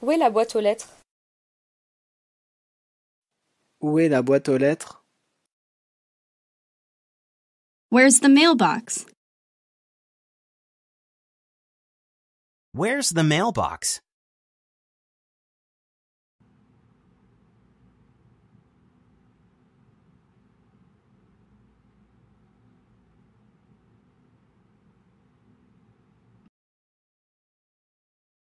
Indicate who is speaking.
Speaker 1: Où est la boîte aux lettres?
Speaker 2: Où est la boîte aux
Speaker 3: lettres? Where's the mailbox? Where's the mailbox?